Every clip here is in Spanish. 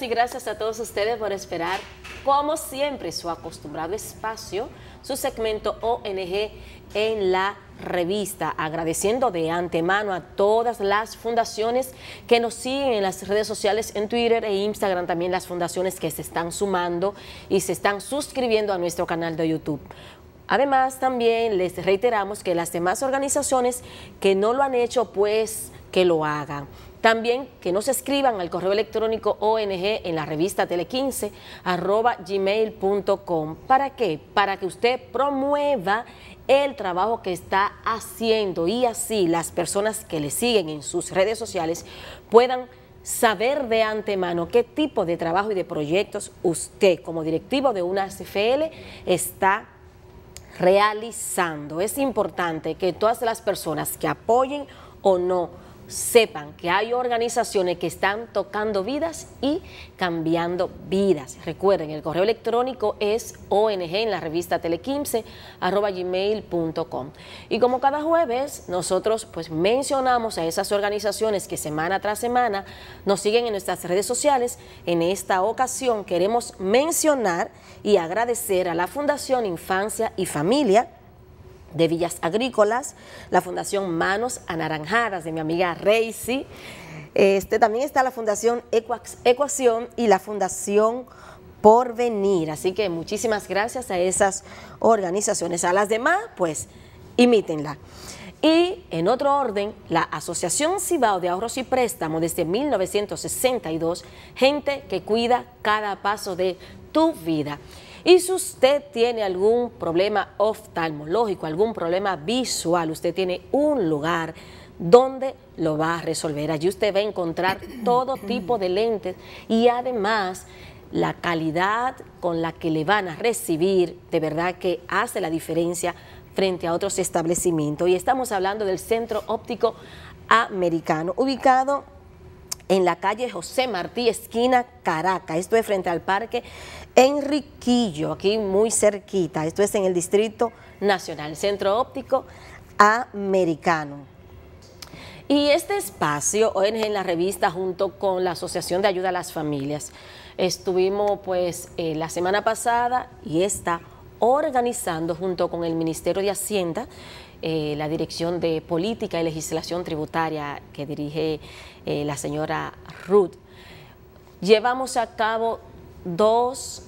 y gracias a todos ustedes por esperar, como siempre, su acostumbrado espacio, su segmento ONG en la revista. Agradeciendo de antemano a todas las fundaciones que nos siguen en las redes sociales, en Twitter e Instagram, también las fundaciones que se están sumando y se están suscribiendo a nuestro canal de YouTube. Además, también les reiteramos que las demás organizaciones que no lo han hecho, pues que lo hagan. También que no se escriban al correo electrónico ONG en la revista Tele15 gmail.com. ¿Para qué? Para que usted promueva el trabajo que está haciendo y así las personas que le siguen en sus redes sociales puedan saber de antemano qué tipo de trabajo y de proyectos usted como directivo de una CFL está realizando. Es importante que todas las personas que apoyen o no sepan que hay organizaciones que están tocando vidas y cambiando vidas. Recuerden, el correo electrónico es ONG en la revista tele gmail.com. Y como cada jueves, nosotros pues mencionamos a esas organizaciones que semana tras semana nos siguen en nuestras redes sociales. En esta ocasión queremos mencionar y agradecer a la Fundación Infancia y Familia de Villas Agrícolas, la Fundación Manos Anaranjadas de mi amiga Reisi. Este, también está la Fundación Ecuación y la Fundación Porvenir. Así que muchísimas gracias a esas organizaciones. A las demás, pues, imítenla. Y en otro orden, la Asociación Cibao de Ahorros y Préstamos desde 1962, gente que cuida cada paso de tu vida. Y si usted tiene algún problema oftalmológico, algún problema visual, usted tiene un lugar donde lo va a resolver. Allí usted va a encontrar todo tipo de lentes y además la calidad con la que le van a recibir, de verdad que hace la diferencia frente a otros establecimientos. Y estamos hablando del Centro Óptico Americano, ubicado en la calle José Martí, esquina Caracas. Esto es frente al Parque Enriquillo, aquí muy cerquita, esto es en el Distrito Nacional, Centro Óptico Americano. Y este espacio, ONG en la revista, junto con la Asociación de Ayuda a las Familias, estuvimos pues eh, la semana pasada y está organizando junto con el Ministerio de Hacienda, eh, la Dirección de Política y Legislación Tributaria que dirige eh, la señora Ruth. Llevamos a cabo dos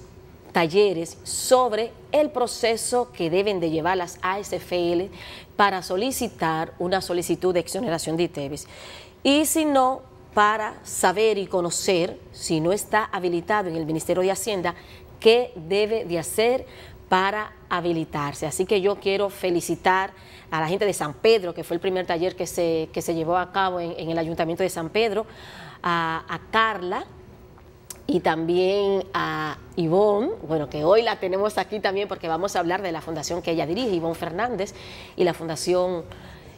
talleres sobre el proceso que deben de llevar las ASFL para solicitar una solicitud de exoneración de ITEVIS. Y si no, para saber y conocer, si no está habilitado en el Ministerio de Hacienda, qué debe de hacer para habilitarse. Así que yo quiero felicitar a la gente de San Pedro, que fue el primer taller que se, se llevó a cabo en, el Ayuntamiento de San Pedro, a, a Carla, y también a Ivonne, bueno, que hoy la tenemos aquí también porque vamos a hablar de la fundación que ella dirige, Ivonne Fernández, y la fundación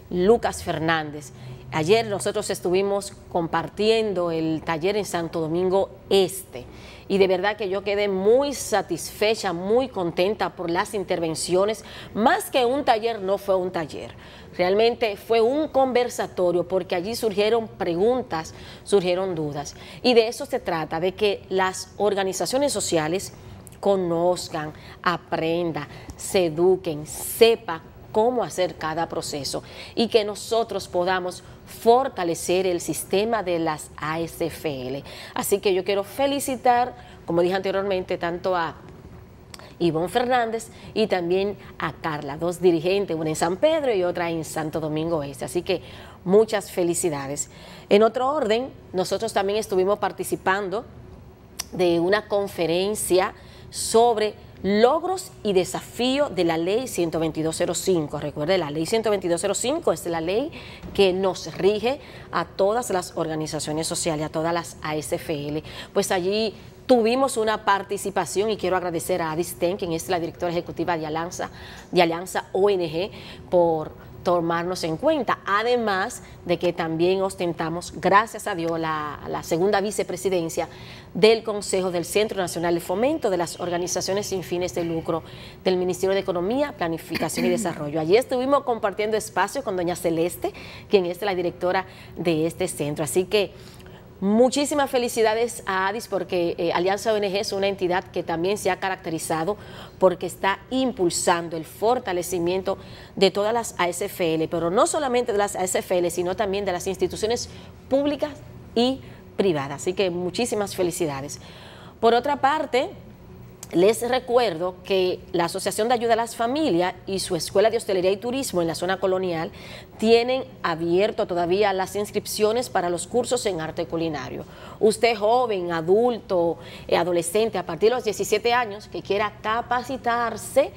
Lucas Fernández. Ayer nosotros estuvimos compartiendo el taller en Santo Domingo Este y de verdad que yo quedé muy satisfecha, muy contenta por las intervenciones. Más que un taller, no fue un taller. Realmente fue un conversatorio porque allí surgieron preguntas, surgieron dudas. Y de eso se trata, de que las organizaciones sociales conozcan, aprendan, se eduquen, sepan cómo hacer cada proceso y que nosotros podamos fortalecer el sistema de las ASFL. Así que yo quiero felicitar, como dije anteriormente, tanto a Ivonne Fernández y también a Carla, dos dirigentes, una en San Pedro y otra en Santo Domingo Este. Así que muchas felicidades. En otro orden, nosotros también estuvimos participando de una conferencia sobre Logros y desafío de la ley 122.05. Recuerde, la ley 122.05 es la ley que nos rige a todas las organizaciones sociales, a todas las ASFL. Pues allí tuvimos una participación y quiero agradecer a Adis Ten, quien es la directora ejecutiva de Alianza, de Alianza ONG, por tomarnos en cuenta, además de que también ostentamos, gracias a Dios, la, segunda vicepresidencia del Consejo del Centro Nacional de Fomento de las Organizaciones Sin Fines de Lucro del Ministerio de Economía, Planificación y Desarrollo. Allí estuvimos compartiendo espacio con doña Celeste, quien es la directora de este centro. Así que Muchísimas felicidades a ADIS porque eh, Alianza ONG es una entidad que también se ha caracterizado porque está impulsando el fortalecimiento de todas las ASFL, pero no solamente de las ASFL, sino también de las instituciones públicas y privadas. Así que muchísimas felicidades. Por otra parte, les recuerdo que la Asociación de Ayuda a las Familias y su Escuela de Hostelería y Turismo en la zona colonial tienen abierto todavía las inscripciones para los cursos en arte culinario. Usted joven, adulto, eh, adolescente, a partir de los 17 años, que quiera capacitarse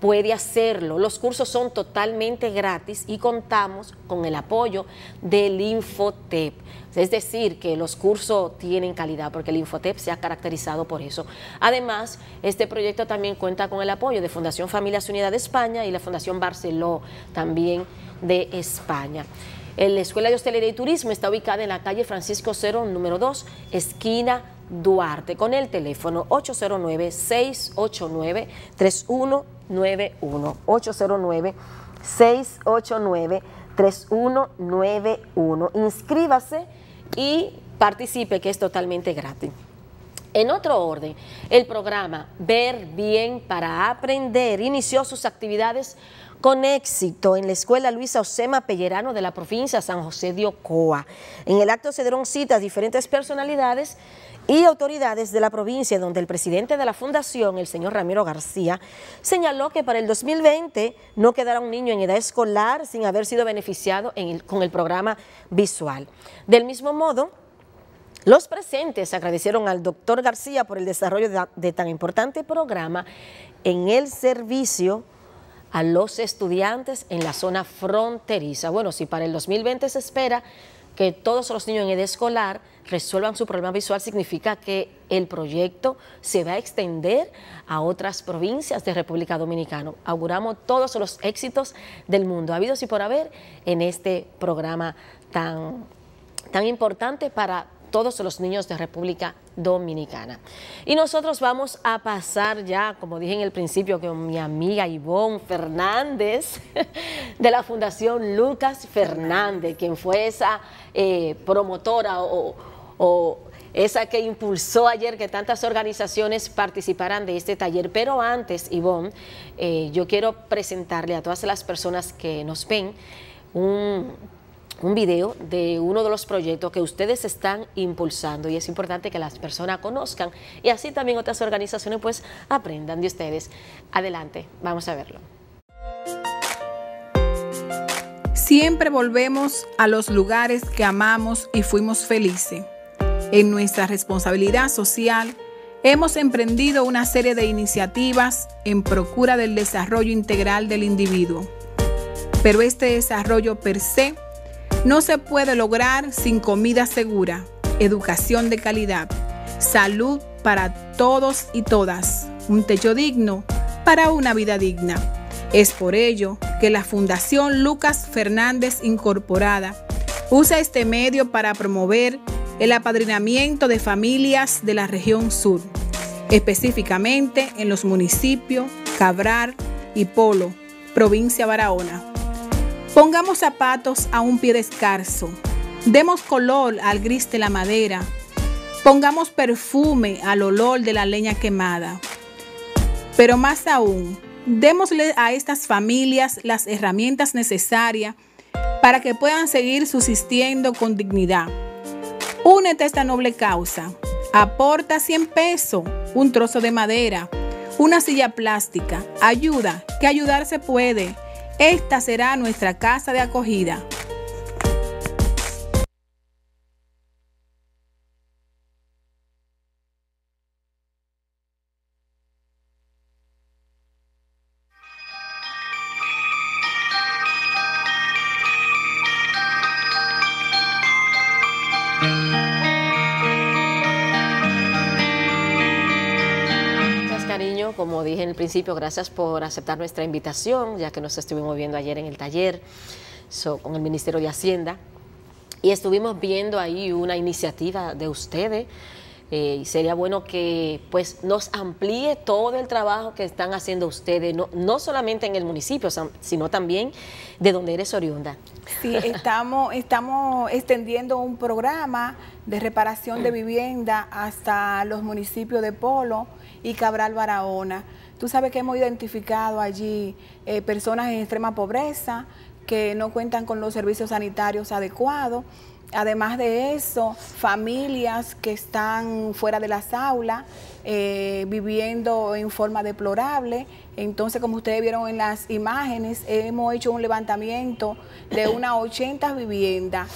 puede hacerlo. Los cursos son totalmente gratis y contamos con el apoyo del Infotep. Es decir, que los cursos tienen calidad porque el Infotep se ha caracterizado por eso. Además, este proyecto también cuenta con el apoyo de Fundación Familias Unidas de España y la Fundación Barceló también de España. La Escuela de Hostelería y Turismo está ubicada en la calle Francisco Cero, número 2, esquina Duarte, con el teléfono 809 689 31 809 689 3191. Inscríbase y participe, que es totalmente gratis. En otro orden, el programa Ver Bien para Aprender inició sus actividades con éxito en la Escuela Luisa Osema Pellerano de la provincia San José de Ocoa. En el acto se dieron citas diferentes personalidades y autoridades de la provincia, donde el presidente de la fundación, el señor Ramiro García, señaló que para el 2020 no quedará un niño en edad escolar sin haber sido beneficiado con el programa visual. Del mismo modo, los presentes agradecieron al doctor García por el desarrollo de tan importante programa en el servicio a los estudiantes en la zona fronteriza. Bueno, si para el 2020 se espera que todos los niños en edad escolar resuelvan su problema visual significa que el proyecto se va a extender a otras provincias de República Dominicana. Auguramos todos los éxitos del mundo, habidos y por haber, en este programa tan, tan importante para todos los niños de República Dominicana. Y nosotros vamos a pasar ya, como dije en el principio, con mi amiga Ivonne Fernández de la Fundación Lucas Fernández, quien fue esa eh, promotora o, esa que impulsó ayer que tantas organizaciones participaran de este taller. Pero antes, Ivonne, eh, yo quiero presentarle a todas las personas que nos ven un un video de uno de los proyectos que ustedes están impulsando y es importante que las personas conozcan y así también otras organizaciones pues aprendan de ustedes. Adelante, vamos a verlo. Siempre volvemos a los lugares que amamos y fuimos felices. En nuestra responsabilidad social, hemos emprendido una serie de iniciativas en procura del desarrollo integral del individuo. Pero este desarrollo per se no se puede lograr sin comida segura, educación de calidad, salud para todos y todas, un techo digno para una vida digna. Es por ello que la Fundación Lucas Fernández Incorporada usa este medio para promover el apadrinamiento de familias de la región sur, específicamente en los municipios Cabrar y Polo, provincia Barahona. Pongamos zapatos a un pie descarso. demos color al gris de la madera, pongamos perfume al olor de la leña quemada. Pero más aún, démosle a estas familias las herramientas necesarias para que puedan seguir subsistiendo con dignidad. Únete a esta noble causa. Aporta 100 pesos, un trozo de madera, una silla plástica. Ayuda, que ayudar se puede. Esta será nuestra casa de acogida. en el principio, gracias por aceptar nuestra invitación, ya que nos estuvimos viendo ayer en el taller con el Ministerio de Hacienda. Y estuvimos viendo ahí una iniciativa de ustedes. Eh, y sería bueno que pues nos amplíe todo el trabajo que están haciendo ustedes, no, solamente en el municipio, sino también de donde eres oriunda. Sí, estamos, estamos extendiendo un programa de reparación de vivienda hasta los municipios de Polo y Cabral Barahona. Tú sabes que hemos identificado allí eh, personas en extrema pobreza que no cuentan con los servicios sanitarios adecuados. Además de eso, familias que están fuera de las aulas, eh, viviendo en forma deplorable. Entonces, como ustedes vieron en las imágenes, hemos hecho un levantamiento de unas 80 viviendas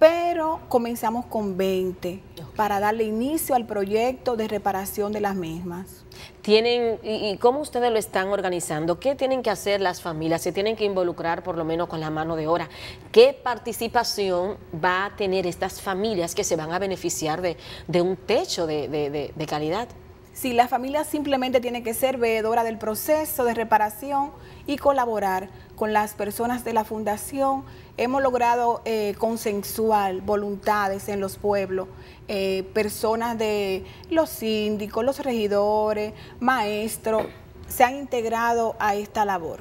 pero comenzamos con 20 para darle inicio al proyecto de reparación de las mismas. Tienen y, cómo ustedes lo están organizando? ¿Qué tienen que hacer las familias? ¿Se tienen que involucrar por lo menos con la mano de obra? ¿Qué participación va a tener estas familias que se van a beneficiar de, un techo de, calidad? Sí, la familia simplemente tiene que ser veedora del proceso de reparación y colaborar con las personas de la fundación hemos logrado eh, consensual, voluntades en los pueblos, eh, personas de los síndicos, los regidores, maestros, se han integrado a esta labor.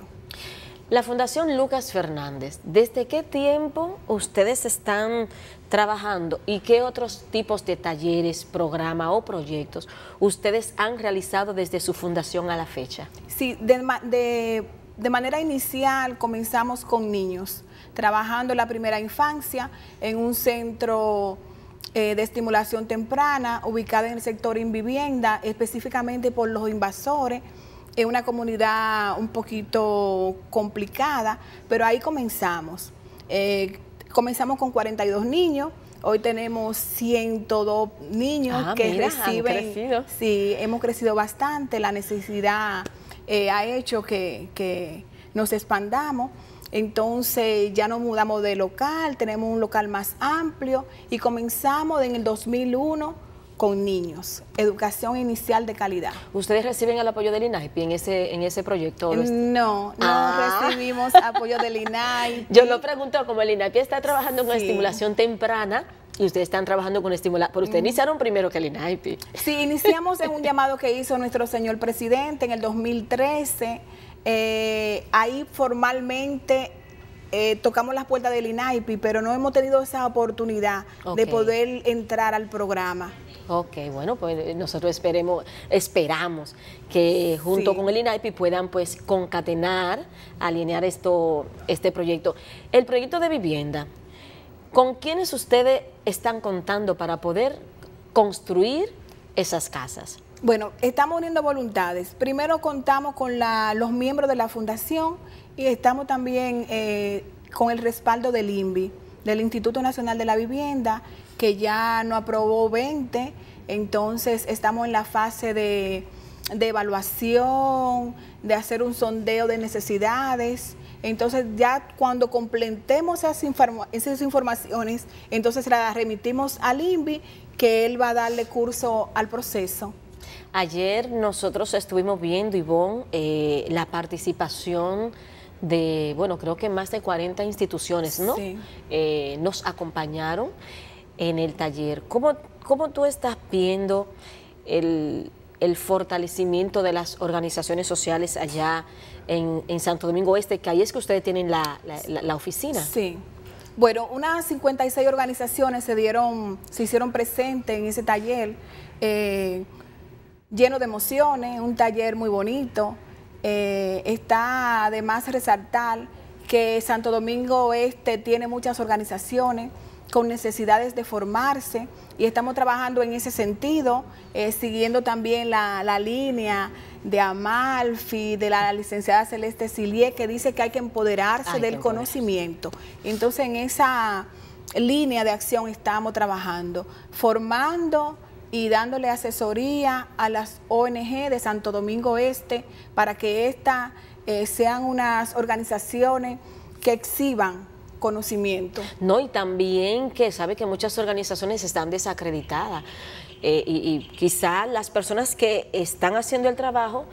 La Fundación Lucas Fernández, ¿desde qué tiempo ustedes están trabajando y qué otros tipos de talleres, programas o proyectos ustedes han realizado desde su fundación a la fecha? Sí, de, de de manera inicial comenzamos con niños, trabajando la primera infancia en un centro eh, de estimulación temprana ubicado en el sector invivienda, específicamente por los invasores. en una comunidad un poquito complicada, pero ahí comenzamos. Eh, comenzamos con 42 niños. Hoy tenemos 102 niños ah, que reciben. Sí, hemos crecido bastante. La necesidad eh, ha hecho que, que nos expandamos. Entonces ya nos mudamos de local, tenemos un local más amplio y comenzamos en el 2001 con niños, educación inicial de calidad. ¿Ustedes reciben el apoyo del INAIPI en ese, en ese proyecto? No, no ah. recibimos apoyo del INAI. Yo lo pregunto, como el INAIPI está trabajando con estimulación temprana, y ustedes están trabajando con estimular, pero ustedes iniciaron primero que el INAIPI. Sí, iniciamos en un llamado que hizo nuestro señor presidente en el 2013. Eh, ahí formalmente eh, tocamos las puertas del INAIPI, pero no hemos tenido esa oportunidad de poder entrar al programa. Ok, bueno, pues eh, nosotros esperemos, esperamos que junto con el INAIPI puedan pues concatenar, alinear esto, este proyecto. El proyecto de vivienda, ¿Con quiénes ustedes están contando para poder construir esas casas? Bueno, estamos uniendo voluntades. Primero contamos con los miembros de la fundación y estamos también eh, con el respaldo del INVI, del Instituto Nacional de la Vivienda, que ya no aprobó 20. Entonces estamos en la fase de evaluación, de hacer un sondeo de necesidades. Entonces ya cuando completemos esas, informaciones, entonces las remitimos al INVI que él va a darle curso al proceso. Ayer nosotros estuvimos viendo, Ivonne, eh, la participación de, bueno, creo que más de 40 instituciones, ¿no? Sí. Eh, nos acompañaron en el taller. ¿Cómo, cómo tú estás viendo el, el fortalecimiento de las organizaciones sociales allá en, Santo Domingo Este, que ahí es que ustedes tienen la, la, oficina. Sí. Bueno, unas 56 organizaciones se dieron, se hicieron presentes en ese taller, eh, lleno de emociones, un taller muy bonito. Eh, está además resaltar que Santo Domingo Oeste tiene muchas organizaciones con necesidades de formarse y estamos trabajando en ese sentido, eh, siguiendo también la, línea de Amalfi, de la licenciada Celeste Silie, que dice que hay que empoderarse del conocimiento. Entonces, en esa línea de acción estamos trabajando, formando y dándole asesoría a las ONG de Santo Domingo Este para que estas eh, sean unas organizaciones que exhiban conocimiento. No, y también que sabe que muchas organizaciones están desacreditadas eh, y, quizá las personas que están haciendo el trabajo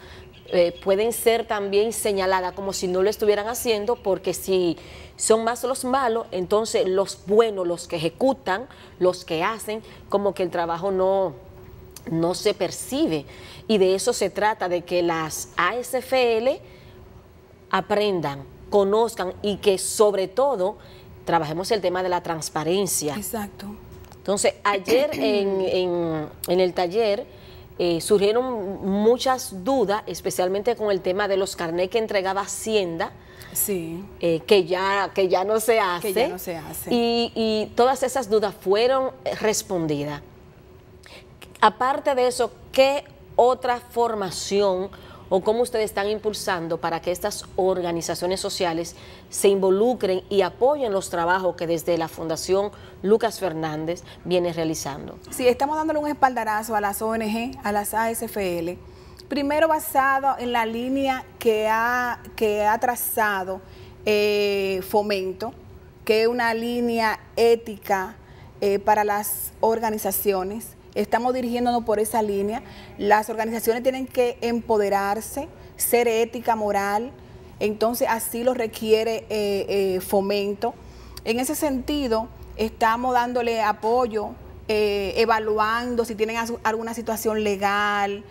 eh, pueden ser también señaladas como si no lo estuvieran haciendo, porque si son más los malos, entonces los buenos, los que ejecutan, los que hacen, como que el trabajo no, no se percibe. Y de eso se trata, de que las ASFL aprendan conozcan y que sobre todo trabajemos el tema de la transparencia. Exacto. Entonces, ayer en, el taller eh, surgieron muchas dudas, especialmente con el tema de los carnets que entregaba Hacienda. Sí. Eh, que, ya, que ya no se hace. Que ya no se hace. Y, y todas esas dudas fueron eh, respondidas. Aparte de eso, ¿qué otra formación o cómo ustedes están impulsando para que estas organizaciones sociales se involucren y apoyen los trabajos que desde la Fundación Lucas Fernández viene realizando. Sí, estamos dándole un espaldarazo a las ONG, a las ASFL, primero basado en la línea que ha, que ha trazado eh, Fomento, que es una línea ética eh, para las organizaciones estamos dirigiéndonos por esa línea. Las organizaciones tienen que empoderarse, ser ética, moral, entonces así lo requiere eh, eh, fomento. En ese sentido, estamos dándole apoyo eh, evaluando si tienen alguna situación legal,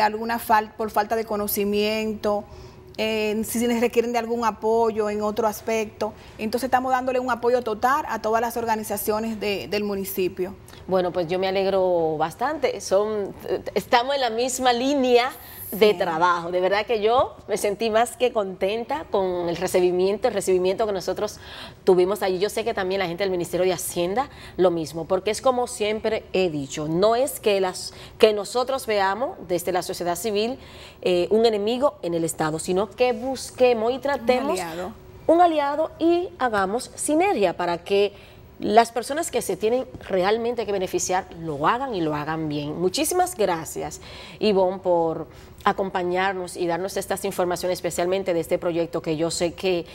alguna falta por falta de conocimiento si les requieren de algún apoyo en otro aspecto. Entonces estamos dándole un apoyo total a todas las organizaciones del municipio. Bueno, pues yo me alegro bastante. Son, estamos en la misma línea de trabajo. De verdad que yo me sentí más que contenta con el recibimiento, el recibimiento que nosotros tuvimos allí. Yo sé que también la gente del Ministerio de Hacienda lo mismo, porque es como siempre he dicho, no es que, las, que nosotros veamos desde la sociedad civil eh, un enemigo en el Estado, sino que busquemos y tratemos un aliado, un aliado y hagamos sinergia para que las personas que se tienen realmente que beneficiar lo hagan y lo hagan bien. Muchísimas gracias, Ivonne, por acompañarnos y darnos estas informaciones, especialmente de este proyecto que yo sé que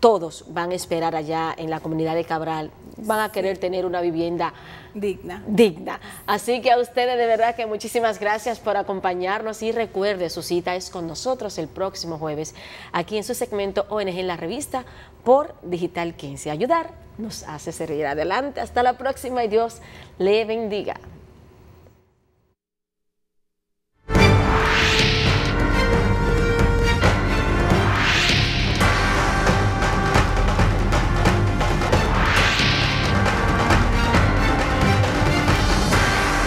todos van a esperar allá en la comunidad de Cabral, van a querer tener una vivienda digna. digna. Así que a ustedes de verdad que muchísimas gracias por acompañarnos y recuerde, su cita es con nosotros el próximo jueves aquí en su segmento ONG en la revista por Digital 15. Ayudar nos hace servir. Adelante, hasta la próxima y Dios le bendiga.